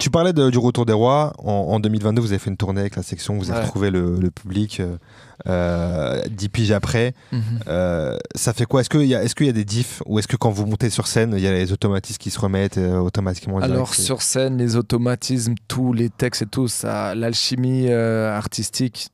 Tu parlais du retour des rois. En, 2022, vous avez fait une tournée avec la section, vous avez trouvé retrouvé le, public euh, euh, dix piges après. Mhm. euh, ça fait quoi Est-ce qu'il y, est y, a des diffs ou est-ce que quand vous montez sur scène, il y a les automatismes qui se remettent euh, automatiquement Alors sur scène, les automatismes, tous les textes et tout, l'alchimie euh, artistique,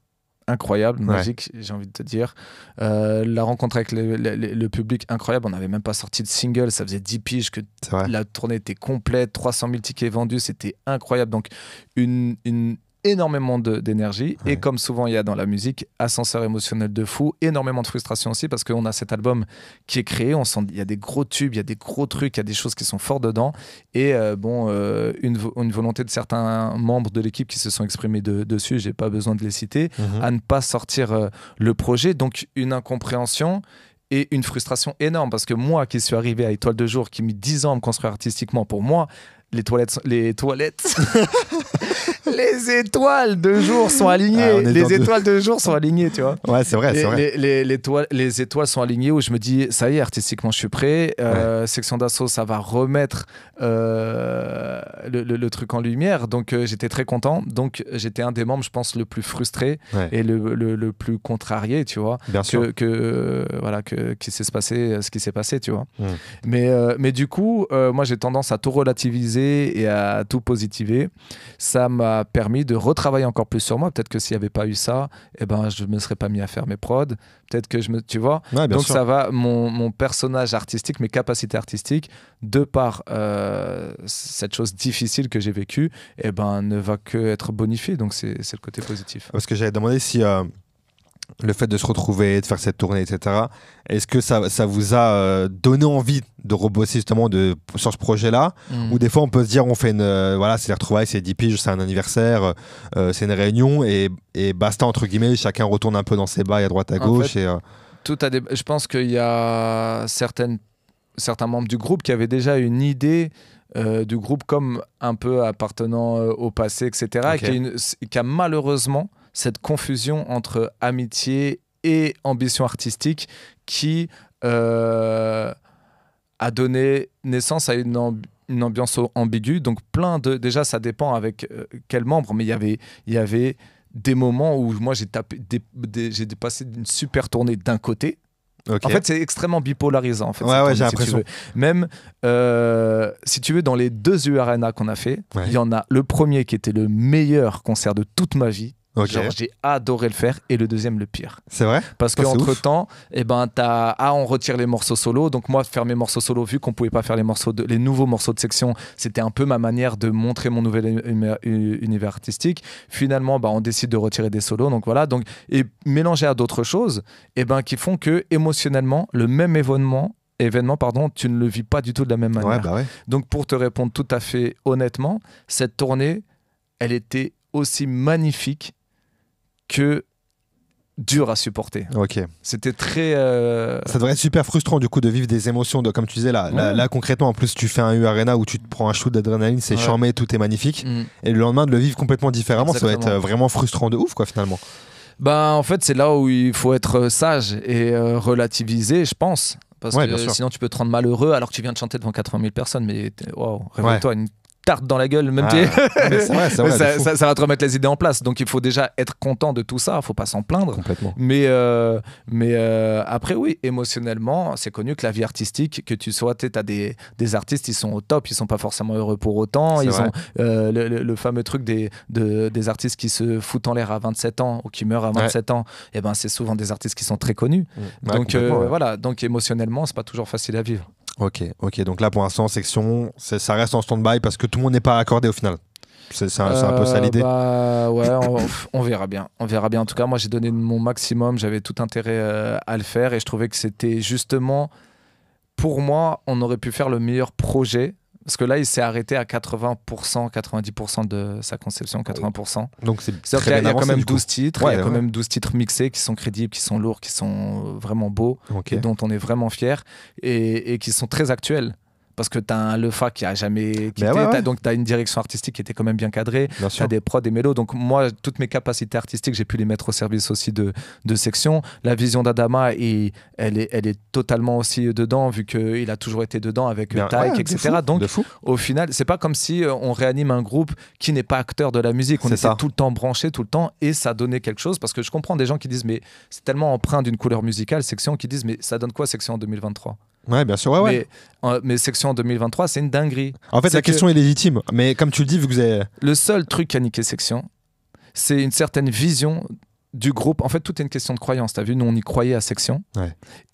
incroyable, magique, j'ai envie de te dire. Euh, la rencontre avec le, public, incroyable. On n'avait même pas sorti de single, ça faisait 10 piges que la tournée était complète, 300 000 tickets vendus, c'était incroyable. Donc, une, une, énormément d'énergie et comme souvent il y a dans la musique ascenseur émotionnel de fou énormément de frustration aussi parce qu'on a cet album qui est créé on sent il y a des gros tubes il y a des gros trucs il y a des choses qui sont fortes dedans et euh, bon euh, une, volonté de certains membres de l'équipe qui se sont exprimés de, dessus j'ai pas besoin de les citer mhm. à ne pas sortir euh, le projet donc une incompréhension et une frustration énorme parce que moi qui suis arrivé à Étoile de Jour qui mis 10 ans à me construire artistiquement pour moi les toilettes, les toilettes, les étoiles de jour sont alignées. Ah, les étoiles de... jour sont alignées, tu vois. Ouais, c'est vrai, Les, les, étoiles sont alignées où je me dis, ça y est, artistiquement, je suis prêt. Euh, section d'assaut, ça va remettre euh, le, truc en lumière. Donc, euh, j'étais très content. Donc, j'étais un des membres, je pense, le plus frustré et le, plus contrarié, tu vois. Bien que, sûr. Que, voilà, que, qui s'est passé, ce qui s'est passé, tu vois. Hmm. Mais, mais du coup, moi, j'ai tendance à tout relativiser et à tout positiver, ça m'a permis de retravailler encore plus sur moi. Peut-être que s'il n'y avait pas eu ça, eh ben, je ne me serais pas mis à faire mes prods. Peut-être que je me. Tu vois Donc ça va, mon, mon, personnage artistique, mes capacités artistiques, de par euh, cette chose difficile que j'ai vécue, eh ben, ne va que être bonifié. Donc c'est le côté positif. Parce que j'avais demandé si. Euh, le fait de se retrouver, de faire cette tournée, etc. Est-ce que ça, vous a euh, donné envie de rebosser justement de, sur ce projet-là hmm. Ou des fois on peut se dire on fait une. Euh, voilà, c'est les retrouvailles, c'est 10 piges, c'est un anniversaire, euh, c'est une réunion et, basta, entre guillemets, chacun retourne un peu dans ses bails à droite à gauche. et, tout a des... Je pense qu'il y a certaines, certains membres du groupe qui avaient déjà une idée. du groupe comme un peu appartenant au passé, etc., qui a malheureusement cette confusion entre amitié et ambition artistique qui euh, a donné naissance à une, ambiance ambiguë. Donc plein de... Déjà, ça dépend avec euh, quel membre, mais il y avait... Y avait des moments où moi j'ai tapé j'ai passé une super tournée d'un côté En fait, c'est extrêmement bipolarisant. En ouais, j'ai l'impression. Même, euh, si tu veux, dans les deux URNA qu'on a fait, il y en a le premier qui était le meilleur concert de toute ma vie j'ai adoré le faire et le deuxième le pire. C'est vrai Parce qu'entre temps, eh ben, t'as, ah, on retire les morceaux solo. Donc, moi, faire mes morceaux solo, vu qu'on pouvait pas faire les, morceaux de, les nouveaux morceaux de section, c'était un peu ma manière de montrer mon nouvel univers artistique. Finalement, bah, on décide de retirer des solos. Donc, voilà. Donc, et mélanger à d'autres choses eh ben, qui font que émotionnellement, le même événement, événement, pardon, tu ne le vis pas du tout de la même manière. Bah Donc, pour te répondre tout à fait honnêtement, cette tournée, elle était aussi magnifique que dur à supporter. Ok. C'était très. Euh, ça devrait être super frustrant du coup de vivre des émotions, de, comme tu disais là, là, concrètement, en plus, tu fais un U Arena où tu te prends un shoot d'adrénaline, c'est charmé, tout est magnifique. Mm. Et le lendemain, de le vivre complètement différemment, ça va être euh, vraiment frustrant de ouf, quoi, finalement. Bah, en fait, c'est là où il faut être euh, sage et relativiser, je pense. Parce que sinon, tu peux te rendre malheureux alors que tu viens de chanter devant 80 000 personnes. Mais waouh, toi une tarte dans la gueule, même ah, ça, va te remettre les idées en place. Donc il faut déjà être content de tout ça, faut pas s'en plaindre. Mais, euh, mais euh, après, oui, émotionnellement, c'est connu que la vie artistique, que tu sois, tu as des, artistes, ils sont au top, ils sont pas forcément heureux pour autant. Ils ont euh, le, fameux truc des, des artistes qui se foutent en l'air à 27 ans ou qui meurent à 27 ans, et eh ben c'est souvent des artistes qui sont très connus. Mmh. donc voilà, donc émotionnellement, c'est pas toujours facile à vivre. Ok, ok. Donc là, pour l'instant, section, ça reste en stand-by parce que tout le monde n'est pas accordé au final. C'est un, peu ça euh, l'idée. Bah, ouais, on, verra bien. On verra bien. En tout cas, moi, j'ai donné mon maximum. J'avais tout intérêt euh, à le faire et je trouvais que c'était justement, pour moi, on aurait pu faire le meilleur projet parce que là, il s'est arrêté à 80%, 90% de sa conception, 80%. Ah Donc c'est très bien Il y a quand même 12 titres, il y a quand même 12 titres mixés qui sont crédibles, qui sont lourds, qui sont euh, vraiment beaux, et dont on est vraiment fier, et, et qui sont très actuels parce que tu as un Lefa qui a jamais ben quitté, donc tu as une direction artistique qui était quand même bien cadrée, tu as des prods, des mélos. Donc moi, toutes mes capacités artistiques, j'ai pu les mettre au service aussi de, de section. La vision d'Adama, elle est, elle est totalement aussi dedans, vu qu'il a toujours été dedans avec Taïk, etc. donc au final, c'est pas comme si euh, on réanime un groupe qui n'est pas acteur de la musique. On était ça. tout le temps branché, tout le temps, et ça donnait quelque chose. Parce que je comprends des gens qui disent, mais c'est tellement empreint d'une couleur musicale, section, qui disent, mais ça donne quoi section en 2023 Ouais, bien sûr, ouais, Mais, Section en 2023, c'est une dinguerie. En fait, la question est légitime, mais comme tu le dis, vu que vous avez. Le seul truc à niquer Section, c'est une certaine vision du groupe. En fait, tout est une question de croyance. as vu, nous, on y croyait à Section.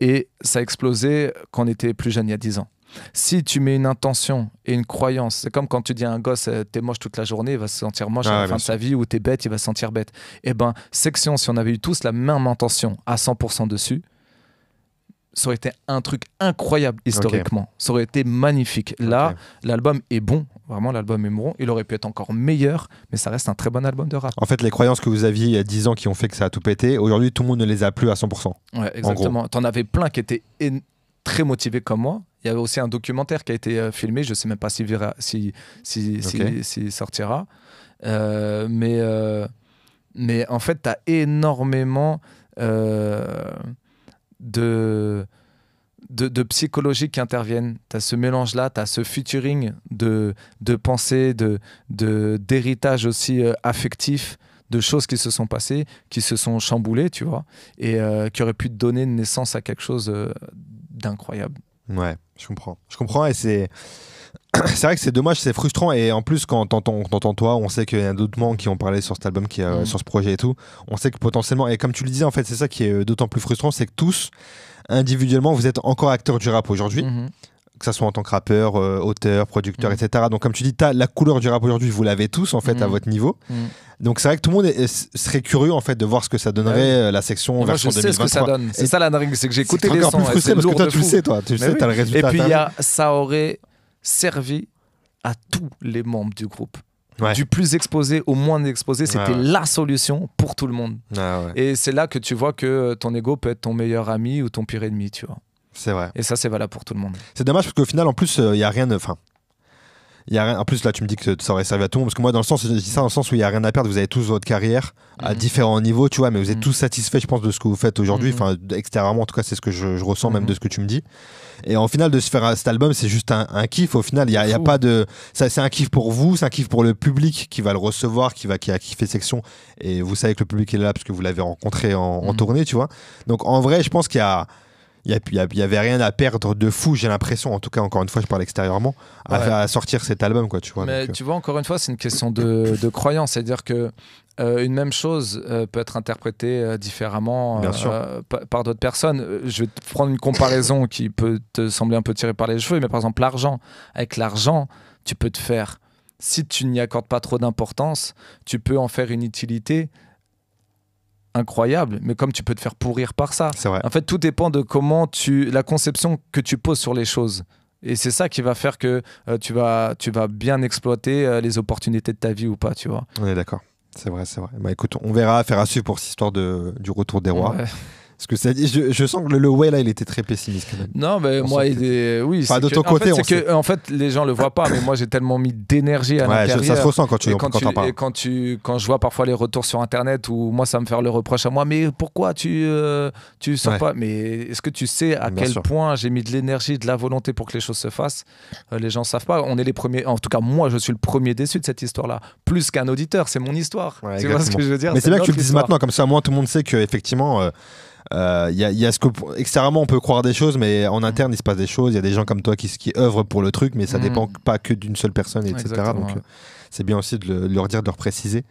Et ça a explosé quand on était plus jeune, il y a 10 ans. Si tu mets une intention et une croyance, c'est comme quand tu dis à un gosse euh, t'es moche toute la journée, il va se sentir moche ah à la fin de sa vie, ou t'es bête, il va se sentir bête. Eh ben, section, si on avait eu tous la même intention à 100% dessus, ça aurait été un truc incroyable historiquement. Ça aurait été magnifique. Là, l'album est bon. Vraiment, l'album est bon. Il aurait pu être encore meilleur, mais ça reste un très bon album de rap. En fait, les croyances que vous aviez il y a 10 ans qui ont fait que ça a tout pété, aujourd'hui, tout le monde ne les a plus à 100%. Ouais, exactement. T'en avais plein qui étaient très motivés comme moi. Il y avait aussi un documentaire qui a été euh, filmé. Je ne sais même pas s'il si, si, sortira. Euh, mais, euh, mais en fait, tu as énormément de, de, psychologie qui interviennent. Tu as ce mélange-là, tu as ce futuring de, de pensée, de, de, d'héritage aussi euh, affectif, de choses qui se sont passées, qui se sont chamboulées, tu vois, et euh, qui auraient pu donner naissance à quelque chose euh, d'incroyable. Ouais, je comprends. Je comprends et c'est c'est vrai que c'est dommage, c'est frustrant. Et en plus, quand on t'entend toi, on sait qu'il y a d'autres membres qui ont parlé sur cet album, qui, euh, mm. sur ce projet et tout. On sait que potentiellement, et comme tu le disais, en fait, c'est ça qui est euh, d'autant plus frustrant, c'est que tous, individuellement, vous êtes encore acteurs du rap aujourd'hui. Mm-hmm. Que ça soit en tant que rappeur, euh, auteur, producteur, mm. etc. Donc, comme tu dis, as la couleur du rap aujourd'hui, vous l'avez tous en fait à mm. votre niveau. Donc, c'est vrai que tout le monde serait curieux en fait de voir ce que ça donnerait la section version je C'est ça la c'est que j'ai écouté les C'est encore plus frustrant parce que toi, tu le sais, toi. Tu sais sais, as le résultat. Et puis, il y a ça aurait servi à tous les membres du groupe. Du plus exposé au moins exposé, c'était la solution pour tout le monde. Et c'est là que tu vois que euh, ton ego peut être ton meilleur ami ou ton pire ennemi, tu vois. C'est vrai. Et ça, c'est valable pour tout le monde. C'est dommage parce qu'au final, en plus, il euh, y n'y a rien de. fin y a rien... En plus, là, tu me dis que ça aurait servi à tout le monde. Parce que moi, dans le sens, je dis ça dans le sens où il n'y a rien à perdre. Vous avez tous votre carrière à mhm. différents niveaux, tu vois, mais vous êtes mhm. tous satisfaits, je pense, de ce que vous faites aujourd'hui. Mhm. Enfin, extérieurement, en tout cas, c'est ce que je, ressens même de ce que tu me dis. Et en final, de se faire cet album, c'est juste un, kiff. Au final, il n'y a, y a pas de. C'est un kiff pour vous, c'est un kiff pour le public qui va le recevoir, qui, va, qui a kiffé section. Et vous savez que le public est là parce que vous l'avez rencontré en, en tournée, tu vois. Donc, en vrai, je pense qu'il y a il n'y avait rien à perdre de fou, j'ai l'impression, en tout cas, encore une fois, je parle extérieurement, à, sortir cet album, quoi, tu vois. Mais euh. tu vois, encore une fois, c'est une question de, croyance, c'est-à-dire que euh, une même chose euh, peut être interprétée différemment par, par d'autres personnes. Je vais te prendre une comparaison qui peut te sembler un peu tirée par les cheveux, mais par exemple, l'argent. Avec l'argent, tu peux te faire si tu n'y accordes pas trop d'importance, tu peux en faire une utilité incroyable, mais comme tu peux te faire pourrir par ça. C'est Vrai. En fait, tout dépend de comment tu, la conception que tu poses sur les choses. Et c'est ça qui va faire que euh, tu, vas, tu vas bien exploiter euh, les opportunités de ta vie ou pas, tu vois. On est d'accord. C'est vrai, c'est vrai. Bah écoute, on verra, faire un suivre pour cette histoire du retour des rois que ça je, sens que le, way là, il était très pessimiste Non, mais moi, il est... oui. côté, en fait, c'est que en fait, les gens le voient pas, mais moi, j'ai tellement mis d'énergie à ouais, Ça se ressent quand tu quand, tu, quand tu quand je vois parfois les retours sur Internet où moi, ça me fait le reproche à moi, mais pourquoi tu ne euh, tu sors pas Mais est-ce que tu sais à quel point j'ai mis de l'énergie, de la volonté pour que les choses se fassent euh, Les gens savent pas. On est les premiers. En tout cas, moi, je suis le premier déçu de cette histoire-là, plus qu'un auditeur. C'est mon histoire. tu vois ce que je veux dire Mais c'est bien que tu le dises maintenant, comme ça, moi, tout le monde sait que effectivement. Euh, il euh, y, a, ce que extérieurement on peut croire des choses, mais en mm. interne il se passe des choses. Il y a des gens comme toi qui, qui œuvrent pour le truc, mais ça mm. dépend pas que d'une seule personne, etc. Donc euh, c'est bien aussi de, de, leur dire, de leur préciser.